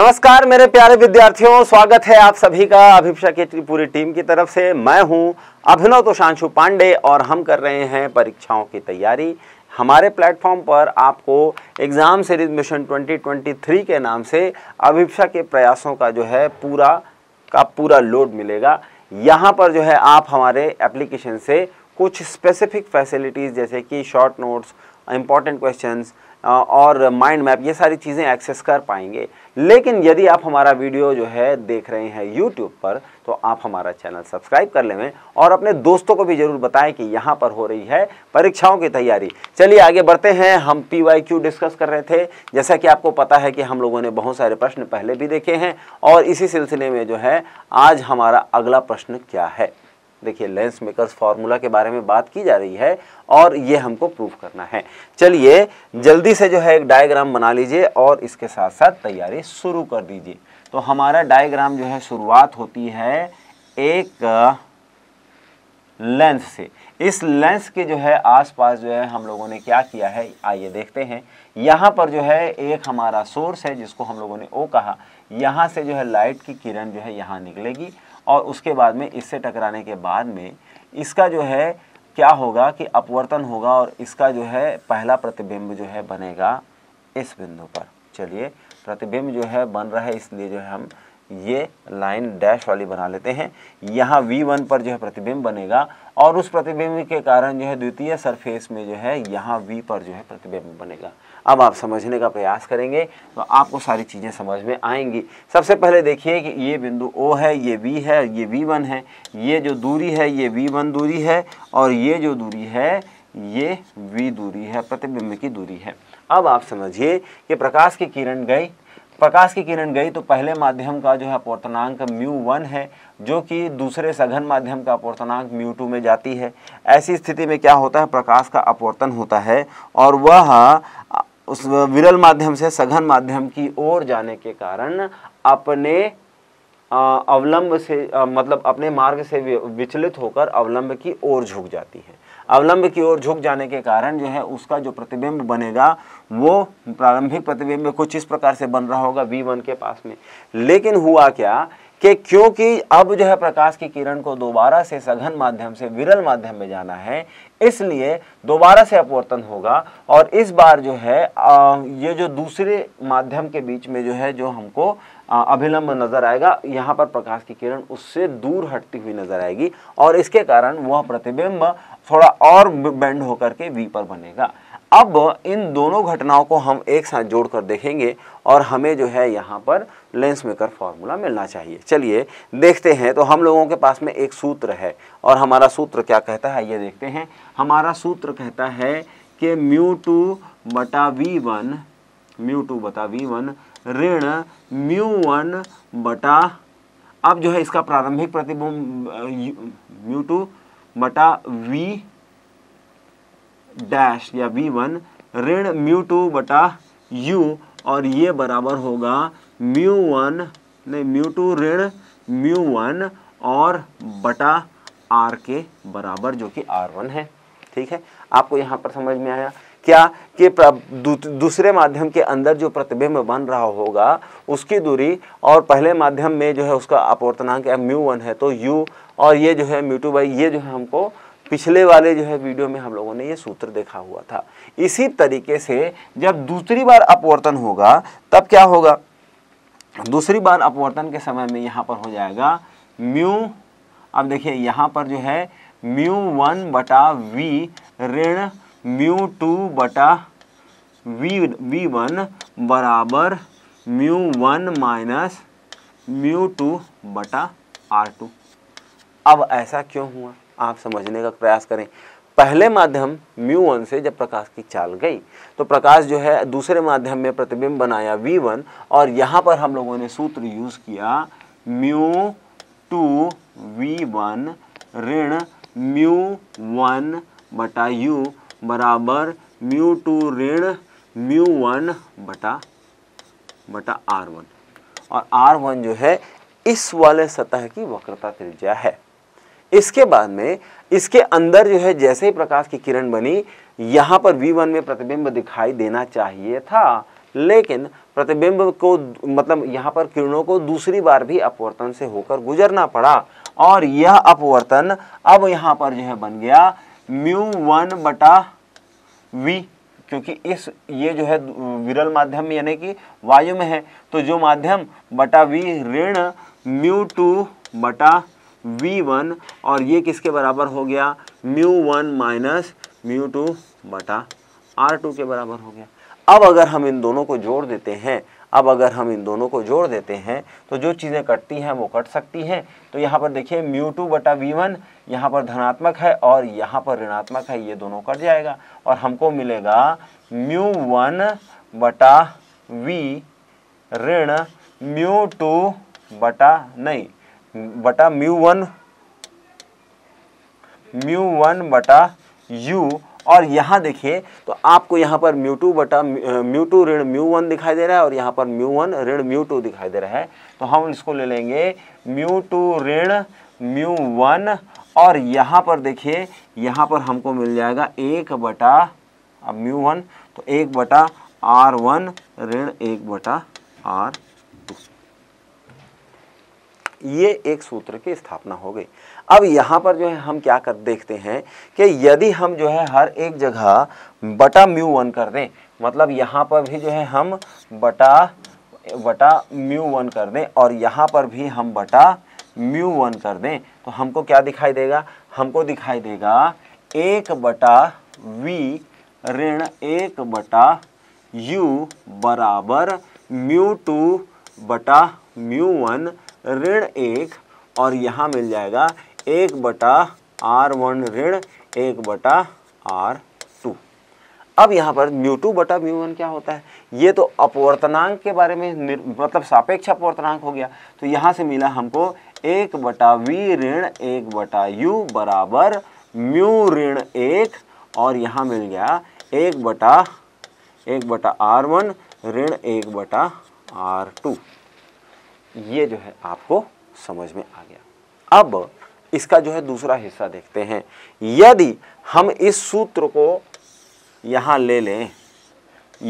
नमस्कार मेरे प्यारे विद्यार्थियों स्वागत है आप सभी का अभिप्सा की पूरी टीम की तरफ से मैं हूं अभिनव शांशु पांडे और हम कर रहे हैं परीक्षाओं की तैयारी हमारे प्लेटफॉर्म पर आपको एग्ज़ाम सीरीज मिशन 2023 के नाम से अभिप्सा के प्रयासों का जो है पूरा का पूरा लोड मिलेगा यहाँ पर जो है आप हमारे एप्लीकेशन से कुछ स्पेसिफिक फैसिलिटीज़ जैसे कि शॉर्ट नोट्स इम्पॉर्टेंट क्वेश्चन और माइंड मैप ये सारी चीज़ें एक्सेस कर पाएंगे लेकिन यदि आप हमारा वीडियो जो है देख रहे हैं यूट्यूब पर तो आप हमारा चैनल सब्सक्राइब कर लेवें और अपने दोस्तों को भी जरूर बताएं कि यहाँ पर हो रही है परीक्षाओं की तैयारी चलिए आगे बढ़ते हैं हम पी डिस्कस कर रहे थे जैसा कि आपको पता है कि हम लोगों ने बहुत सारे प्रश्न पहले भी देखे हैं और इसी सिलसिले में जो है आज हमारा अगला प्रश्न क्या है देखिए लेंस मेकर्स फार्मूला के बारे में बात की जा रही है और ये हमको प्रूफ करना है चलिए जल्दी से जो है एक डायग्राम बना लीजिए और इसके साथ साथ तैयारी शुरू कर दीजिए तो हमारा डायग्राम जो है शुरुआत होती है एक लेंस से इस लेंस के जो है आसपास जो है हम लोगों ने क्या किया है आइए देखते हैं यहाँ पर जो है एक हमारा सोर्स है जिसको हम लोगों ने ओ कहा यहाँ से जो है लाइट की किरण जो है यहाँ निकलेगी और उसके बाद में इससे टकराने के बाद में इसका जो है क्या होगा कि अपवर्तन होगा और इसका जो है पहला प्रतिबिंब जो है बनेगा इस बिंदु पर चलिए प्रतिबिंब जो है बन रहा है इसलिए जो है हम ये लाइन डैश वाली बना लेते हैं यहाँ V1 पर जो है प्रतिबिंब बनेगा और उस प्रतिबिंब के कारण जो है द्वितीय सरफेस में जो है यहाँ V पर जो है प्रतिबिंब बनेगा अब आप समझने का प्रयास करेंगे तो आपको सारी चीज़ें समझ में आएंगी सबसे पहले देखिए कि ये बिंदु O है ये V है ये V1 है ये जो दूरी है ये वी दूरी है और ये जो दूरी है ये वी दूरी है प्रतिबिंब की दूरी है अब आप समझिए कि प्रकाश की किरण गई प्रकाश की किरण गई तो पहले माध्यम का जो है अपवर्तनांक म्यू वन है जो कि दूसरे सघन माध्यम का अपवर्तनांक म्यू टू में जाती है ऐसी स्थिति में क्या होता है प्रकाश का अपवर्तन होता है और वह उस विरल माध्यम से सघन माध्यम की ओर जाने के कारण अपने अवलंब से मतलब अपने मार्ग से विचलित होकर अवलंब की ओर झुक जाती है अवलंब की ओर झुक जाने के कारण जो है उसका जो प्रतिबिंब बनेगा वो प्रारंभिक प्रतिबिंब कुछ इस प्रकार से बन रहा होगा वी वन के पास में लेकिन हुआ क्या कि क्योंकि अब जो है प्रकाश की किरण को दोबारा से सघन माध्यम से विरल माध्यम में जाना है इसलिए दोबारा से अपवर्तन होगा और इस बार जो है ये जो दूसरे माध्यम के बीच में जो है जो हमको अभिलंब नज़र आएगा यहाँ पर प्रकाश की किरण उससे दूर हटती हुई नज़र आएगी और इसके कारण वह प्रतिबिंब थोड़ा और बेंड होकर के वी पर बनेगा अब इन दोनों घटनाओं को हम एक साथ जोड़कर देखेंगे और हमें जो है यहाँ पर लेंस मेकर फॉर्मूला मिलना चाहिए चलिए देखते हैं तो हम लोगों के पास में एक सूत्र है और हमारा सूत्र क्या कहता है ये देखते हैं हमारा सूत्र कहता है कि म्यू टू बटा वी वन म्यू टू बटा वी वन ऋण म्यू वन बटा अब जो है इसका प्रारंभिक प्रतिबिंब म्यू टू बटा वी डैश या वी वन ऋण म्यू टू बटा यू और ये बराबर होगा म्यू वन नहीं म्यू टू ऋण म्यू वन और बटा आर के बराबर जो कि आर वन है ठीक है आपको यहाँ पर समझ में आया क्या कि दूसरे माध्यम के अंदर जो प्रतिबिंब बन रहा होगा उसकी दूरी और पहले माध्यम में जो है उसका अपवर्तनांक म्यू वन है तो यू और ये जो है म्यूटू बाई ये जो है हमको पिछले वाले जो है वीडियो में हम लोगों ने ये सूत्र देखा हुआ था इसी तरीके से जब दूसरी बार अपवर्तन होगा तब क्या होगा दूसरी बार अपवर्तन के समय में यहाँ पर हो जाएगा म्यू अब देखिए यहाँ पर जो है म्यू वन बटा वी ऋण म्यू टू बटा वी वी वन बराबर one one minus mu two बटा आर टू अब ऐसा क्यों हुआ आप समझने का प्रयास करें पहले माध्यम म्यू वन से जब प्रकाश की चाल गई तो प्रकाश जो है दूसरे माध्यम में प्रतिबिंब बनाया वी वन और यहाँ पर हम लोगों ने सूत्र यूज़ किया म्यू टू वी वन ऋण म्यू वन बटा यू बराबर म्यू टू ऋण म्यू वन बटा बटा आर वन और आर वन जो है इस वाले सतह की वक्रता त्रिज्या है इसके बाद में इसके अंदर जो है जैसे ही प्रकाश की किरण बनी यहाँ पर V1 में प्रतिबिंब दिखाई देना चाहिए था लेकिन प्रतिबिंब को मतलब यहाँ पर किरणों को दूसरी बार भी अपवर्तन से होकर गुजरना पड़ा और यह अपवर्तन अब यहाँ पर जो है बन गया म्यू वन बटा वी क्योंकि इस ये जो है विरल माध्यम यानी कि वायु में है तो जो माध्यम बटा वी ऋण म्यू टू बटा v1 और ये किसके बराबर हो गया mu one minus mu two बटा आर टू के बराबर हो गया अब अगर हम इन दोनों को जोड़ देते हैं अब अगर हम इन दोनों को जोड़ देते हैं तो जो चीज़ें कटती हैं वो कट सकती हैं तो यहाँ पर देखिए म्यू टू बटा वी वन यहाँ पर धनात्मक है और यहाँ पर ऋणात्मक है ये दोनों कट जाएगा और हमको मिलेगा म्यू वन बटा वी ऋण म्यू टू बटा नहीं बटा म्यू वन म्यू वन बटा यू और यहाँ देखिए तो आपको यहाँ पर म्यू टू बटा म्यू टू ऋण म्यू वन दिखाई दे रहा है और यहाँ पर म्यू वन ऋण म्यू टू दिखाई दे रहा है तो हम इसको ले लेंगे म्यू टू ऋण म्यू वन और यहाँ पर देखिए यहाँ पर हमको मिल जाएगा एक बटा अब म्यू वन तो एक बटा आर वन ऋण एक बटा आर ये एक सूत्र की स्थापना हो गई अब यहाँ पर जो है हम क्या कर देखते हैं कि यदि हम जो है हर एक जगह बटा म्यू वन कर दें मतलब यहाँ पर भी जो है हम बटा बटा म्यू वन कर दें और यहाँ पर भी हम बटा म्यू वन कर दें तो हमको क्या दिखाई देगा हमको दिखाई देगा एक बटा वी ऋण एक बटा यू बराबर म्यू टू बटा म्यू वन ऋण एक और यहाँ मिल जाएगा एक बटा आर वन ऋण एक बटा आर टू अब यहाँ पर म्यू टू बटा म्यू वन क्या होता है ये तो अपवर्तनांक के बारे में मतलब सापेक्ष अपवर्तनांक हो गया तो यहाँ से मिला हमको एक बटा वी ऋण एक बटा यू बराबर म्यू ऋण एक और यहाँ मिल गया एक बटा एक बटा आर वन ऋण एक बटा आर टू ये जो है आपको समझ में आ गया अब इसका जो है दूसरा हिस्सा देखते हैं यदि हम इस सूत्र को यहाँ ले लें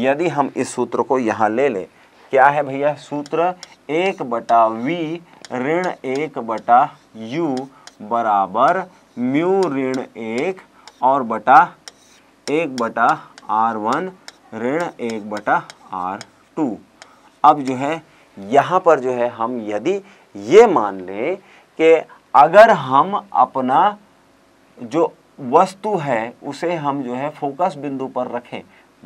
यदि हम इस सूत्र को यहाँ ले लें क्या है भैया सूत्र एक बटा वी ऋण एक बटा यू बराबर म्यू ऋण एक और बटा एक बटा आर वन ऋण एक बटा आर टू अब जो है यहाँ पर जो है हम यदि ये मान लें कि अगर हम अपना जो वस्तु है उसे हम जो है फोकस बिंदु पर रखें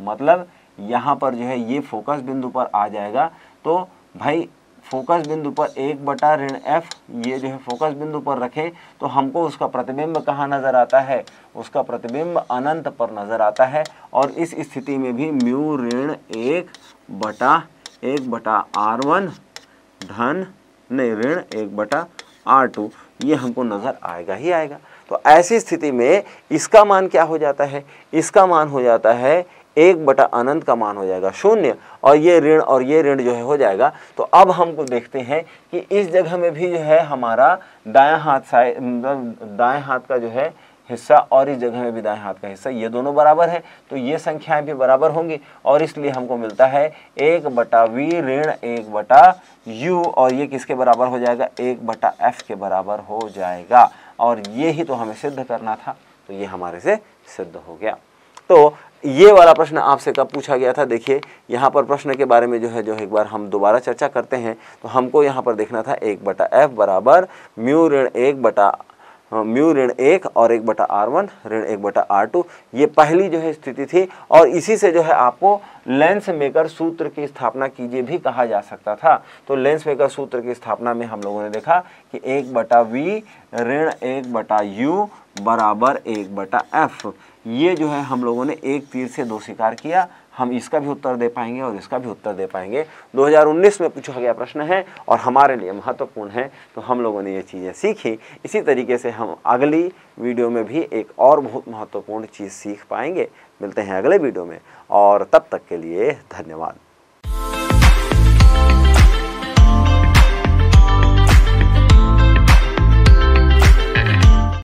मतलब यहाँ पर जो है ये फोकस बिंदु पर आ जाएगा तो भाई फोकस बिंदु पर एक बटा ऋण एफ ये जो है फोकस बिंदु पर रखें तो हमको उसका प्रतिबिंब कहाँ नज़र आता है उसका प्रतिबिंब अनंत पर नज़र आता है और इस स्थिति में भी म्यू ऋण एक बटा एक बटा आर वन धन नहीं ऋण एक बटा आर टू ये हमको नज़र आएगा ही आएगा तो ऐसी स्थिति में इसका मान क्या हो जाता है इसका मान हो जाता है एक बटा अनंत का मान हो जाएगा शून्य और ये ऋण और ये ऋण जो है हो जाएगा तो अब हमको देखते हैं कि इस जगह में भी जो है हमारा दाया हाथ साइड मतलब दाएँ हाथ का जो है हिस्सा और इस जगह में भी दाएं हाथ का हिस्सा ये दोनों बराबर है तो ये संख्याएं भी बराबर होंगी और इसलिए हमको मिलता है एक बटा वी ऋण एक बटा यू और ये किसके बराबर हो जाएगा एक बटा एफ के बराबर हो जाएगा और ये ही तो हमें सिद्ध करना था तो ये हमारे से सिद्ध हो गया तो ये वाला प्रश्न आपसे कब पूछा गया था देखिए यहाँ पर प्रश्न के बारे में जो है जो एक बार हम दोबारा चर्चा करते हैं तो हमको यहाँ पर देखना था एक बटा एफ बराबर म्यू ऋण एक बटा हाँ, म्यू ऋण एक और एक बटा आर वन ऋण एक बटा आर टू ये पहली जो है स्थिति थी और इसी से जो है आपको लेंस मेकर सूत्र की स्थापना कीजिए भी कहा जा सकता था तो लेंस मेकर सूत्र की स्थापना में हम लोगों ने देखा कि एक बटा वी ऋण एक बटा यू बराबर एक बटा एफ ये जो है हम लोगों ने एक तीर से दो शिकार किया हम इसका भी उत्तर दे पाएंगे और इसका भी उत्तर दे पाएंगे 2019 में पूछा गया प्रश्न है और हमारे लिए महत्वपूर्ण है तो हम लोगों ने ये चीज़ें सीखी इसी तरीके से हम अगली वीडियो में भी एक और बहुत महत्वपूर्ण चीज़ सीख पाएंगे मिलते हैं अगले वीडियो में और तब तक के लिए धन्यवाद